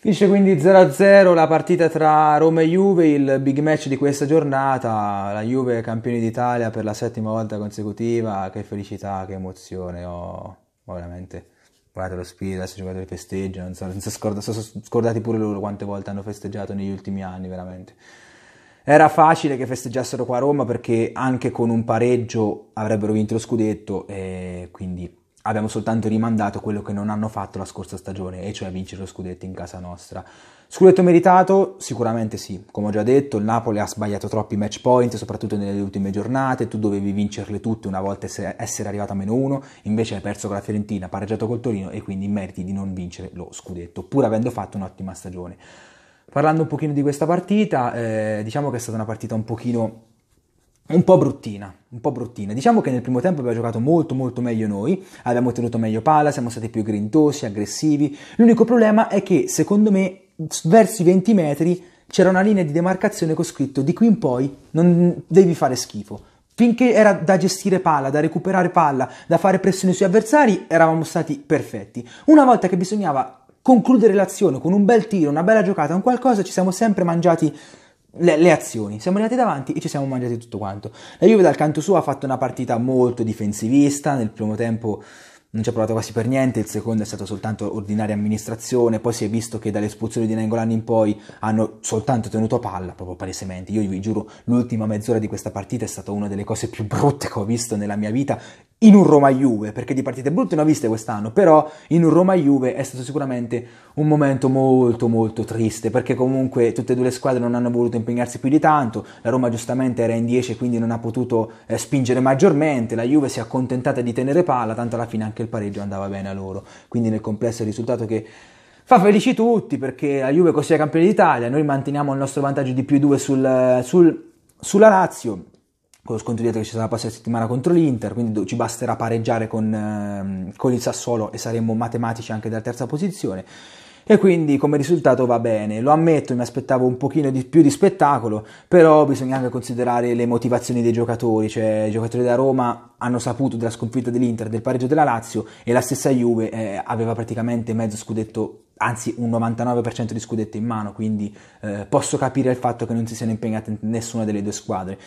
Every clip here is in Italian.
Finisce quindi 0-0 la partita tra Roma e Juve, il big match di questa giornata, la Juve è campione d'Italia per la settima volta consecutiva, che felicità, che emozione, oh, oh veramente, guardate lo spirito, adesso i giocatori festeggiano, non so, non so scorda, sono scordati pure loro quante volte hanno festeggiato negli ultimi anni, veramente. Era facile che festeggiassero qua a Roma perché anche con un pareggio avrebbero vinto lo scudetto e quindi abbiamo soltanto rimandato quello che non hanno fatto la scorsa stagione, e cioè vincere lo scudetto in casa nostra. Scudetto meritato? Sicuramente sì. Come ho già detto, il Napoli ha sbagliato troppi match point, soprattutto nelle ultime giornate. Tu dovevi vincerle tutte una volta essere arrivato a meno uno, invece hai perso con la Fiorentina, pareggiato col Torino e quindi meriti di non vincere lo scudetto, pur avendo fatto un'ottima stagione. Parlando un pochino di questa partita, eh, diciamo che è stata una partita un pochino un po' bruttina, un po' bruttina. Diciamo che nel primo tempo abbiamo giocato molto molto meglio noi, abbiamo tenuto meglio palla, siamo stati più grintosi, aggressivi. L'unico problema è che, secondo me, verso i 20 metri c'era una linea di demarcazione con scritto di qui in poi non devi fare schifo. Finché era da gestire palla, da recuperare palla, da fare pressione sui avversari, eravamo stati perfetti. Una volta che bisognava concludere l'azione con un bel tiro, una bella giocata, un qualcosa, ci siamo sempre mangiati le, le, azioni. Siamo arrivati davanti e ci siamo mangiati tutto quanto. La Juve dal canto suo ha fatto una partita molto difensivista, nel primo tempo non ci ha provato quasi per niente, il secondo è stato soltanto ordinaria amministrazione, poi si è visto che dall'espulsione di Nengolan in poi hanno soltanto tenuto palla, proprio palesemente. Io vi giuro, l'ultima mezz'ora di questa partita è stata una delle cose più brutte che ho visto nella mia vita in un Roma-Juve, perché di partite brutte ne ho viste quest'anno, però in un Roma-Juve è stato sicuramente un momento molto molto triste, perché comunque tutte e due le squadre non hanno voluto impegnarsi più di tanto, la Roma giustamente era in 10 quindi non ha potuto eh, spingere maggiormente, la Juve si è accontentata di tenere palla, tanto alla fine anche il pareggio andava bene a loro, quindi nel complesso è il risultato che fa felici tutti, perché la Juve così è campione d'Italia, noi manteniamo il nostro vantaggio di più 2 sul, sul, sulla Lazio, con lo scontro diretto che ci sarà la prossima settimana contro l'Inter, quindi ci basterà pareggiare con, ehm, con il Sassuolo e saremmo matematici anche dalla terza posizione e quindi come risultato va bene. Lo ammetto, mi aspettavo un pochino di più di spettacolo, però bisogna anche considerare le motivazioni dei giocatori, cioè i giocatori da Roma hanno saputo della sconfitta dell'Inter, del pareggio della Lazio e la stessa Juve eh, aveva praticamente mezzo scudetto, anzi un 99% di scudetto in mano, quindi eh, posso capire il fatto che non si siano impegnate nessuna delle due squadre.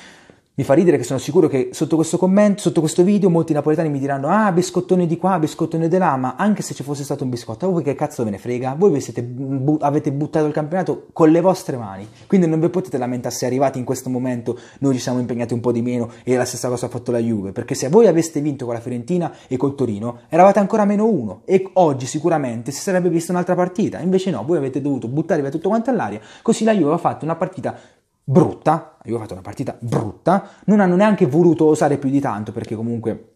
Mi fa ridere che sono sicuro che sotto questo commento, sotto questo video, molti napoletani mi diranno ah, biscottone di qua, biscottone di là, ma anche se ci fosse stato un biscotto, voi che cazzo ve ne frega? Voi bu- avete buttato il campionato con le vostre mani, quindi non vi potete lamentare se arrivati in questo momento noi ci siamo impegnati un po' di meno e la stessa cosa ha fatto la Juve, perché se voi aveste vinto con la Fiorentina e col Torino, eravate ancora meno uno e oggi sicuramente si sarebbe vista un'altra partita, invece no, voi avete dovuto buttare via tutto quanto all'aria, così la Juve ha fatto una partita brutta, io ho fatto una partita brutta, non hanno neanche voluto osare più di tanto perché comunque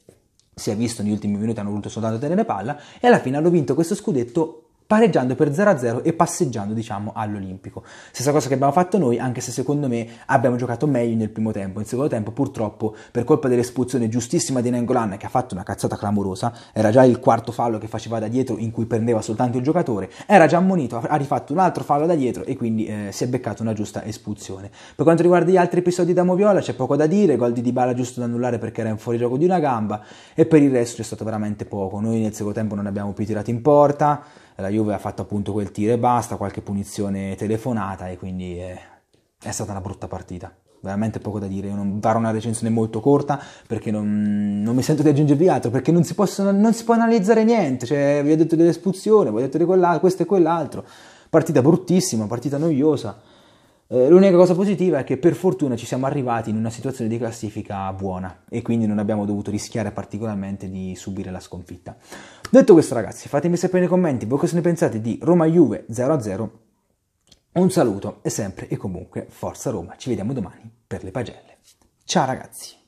si è visto negli ultimi minuti hanno voluto soltanto tenere palla e alla fine hanno vinto questo scudetto pareggiando per 0-0 e passeggiando diciamo all'Olimpico. Stessa cosa che abbiamo fatto noi, anche se secondo me abbiamo giocato meglio nel primo tempo. In secondo tempo purtroppo per colpa dell'espulsione giustissima di Nengolan che ha fatto una cazzata clamorosa, era già il quarto fallo che faceva da dietro in cui prendeva soltanto il giocatore, era già ammonito, ha rifatto un altro fallo da dietro e quindi eh, si è beccato una giusta espulsione. Per quanto riguarda gli altri episodi da Moviola c'è poco da dire, gol di Dybala giusto da annullare perché era in fuori gioco di una gamba e per il resto c'è stato veramente poco. Noi nel secondo tempo non abbiamo più tirato in porta la Juve ha fatto appunto quel tiro e basta, qualche punizione telefonata e quindi è, eh, è stata una brutta partita. Veramente poco da dire, io non farò una recensione molto corta perché non, non mi sento di aggiungervi altro, perché non si, possono, non si può analizzare niente, cioè, vi ho detto dell'espulsione, vi ho detto di quell'altro, questo e quell'altro, partita bruttissima, partita noiosa eh, l'unica cosa positiva è che per fortuna ci siamo arrivati in una situazione di classifica buona e quindi non abbiamo dovuto rischiare particolarmente di subire la sconfitta. Detto questo ragazzi, fatemi sapere nei commenti voi cosa ne pensate di Roma-Juve 0-0. Un saluto e sempre e comunque Forza Roma, ci vediamo domani per le pagelle. Ciao ragazzi!